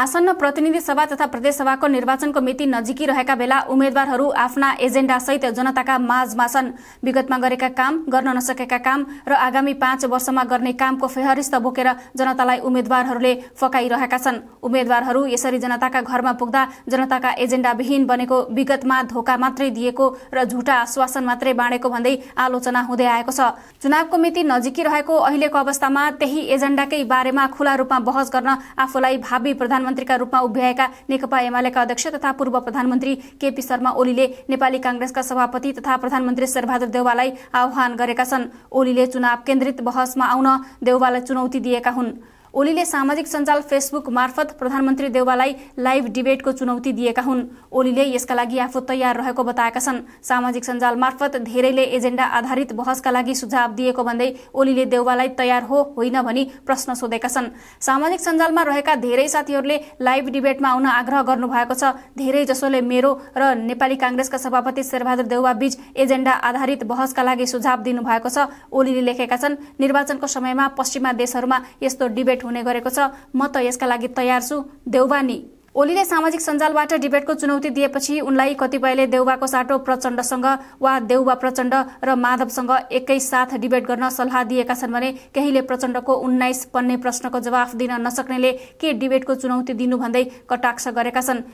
आसन्न प्रतिनिधि सभा तथा प्रदेश सभाको निर्वाचनको मिति नजिकी रहेका बेला उम्मेद्वारहरू आफ्ना एजेन्डासहित जनताका माझमा छन् विगतमा गरेका काम गर्न नसकेका काम र आगामी पाँच वर्षमा गर्ने कामको फेहरिस्त बोकेर जनतालाई उम्मेद्वारहरूले फकाइरहेका छन् उम्मेद्वारहरू यसरी जनताका घरमा पुग्दा जनताका एजेन्डाविहीन बनेको विगतमा धोका मात्रै दिएको र झुटा आश्वासन मात्रै बाँडेको भन्दै आलोचना हुँदै आएको छ चुनावको मिति नजिकी रहेको अहिलेको अवस्थामा त्यही एजेन्डाकै बारेमा खुला रूपमा बहस गर्न आफूलाई भावी प्रधान प्रधानमन्त्रीका रूपमा उभ्याएका नेकपा एमालेका अध्यक्ष तथा पूर्व प्रधानमन्त्री केपी शर्मा ओलीले नेपाली काङ्ग्रेसका सभापति तथा प्रधानमन्त्री शेरबहादुर देउवालाई आह्वान गरेका छन् ओलीले चुनाव केन्द्रित बहसमा आउन देउवालाई चुनौती दिएका हुन् ओलीले सामाजिक सञ्जाल फेसबुक मार्फत प्रधानमन्त्री देउवालाई लाइभ डिबेटको चुनौती दिएका हुन् ओलीले यसका लागि आफू तयार रहेको बताएका छन् सामाजिक सञ्जाल मार्फत धेरैले एजेन्डा आधारित बहसका लागि सुझाव दिएको भन्दै ओलीले देउवालाई तयार हो होइन भनी प्रश्न सोधेका छन् सामाजिक सञ्जालमा रहेका धेरै साथीहरूले लाइभ डिबेटमा आउन आग्रह गर्नुभएको छ धेरै जसोले मेरो र नेपाली काङ्ग्रेसका सभापति शेरबहादुर देउवा बीच एजेन्डा आधारित बहसका लागि सुझाव दिनुभएको छ ओलीले लेखेका छन् निर्वाचनको समयमा पश्चिमा देशहरूमा यस्तो डिबेट डिबेट हुने गरेको छ म त यसका लागि तयार छु देउबानी ओलीले सामाजिक सञ्जालबाट डिबेटको चुनौती दिएपछि उनलाई कतिपयले देउबाको साटो प्रचण्डसँग वा देउबा प्रचण्ड र माधवसँग एकैसाथ डिबेट गर्न सल्लाह दिएका छन् भने केहीले प्रचण्डको उन्नाइस पन्ने प्रश्नको जवाफ दिन नसक्नेले के डिबेटको चुनौती दिनु भन्दै कटाक्ष गरेका छन्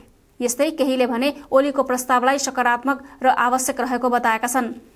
यस्तै केहीले भने ओलीको प्रस्तावलाई सकारात्मक र आवश्यक रहेको बताएका छन्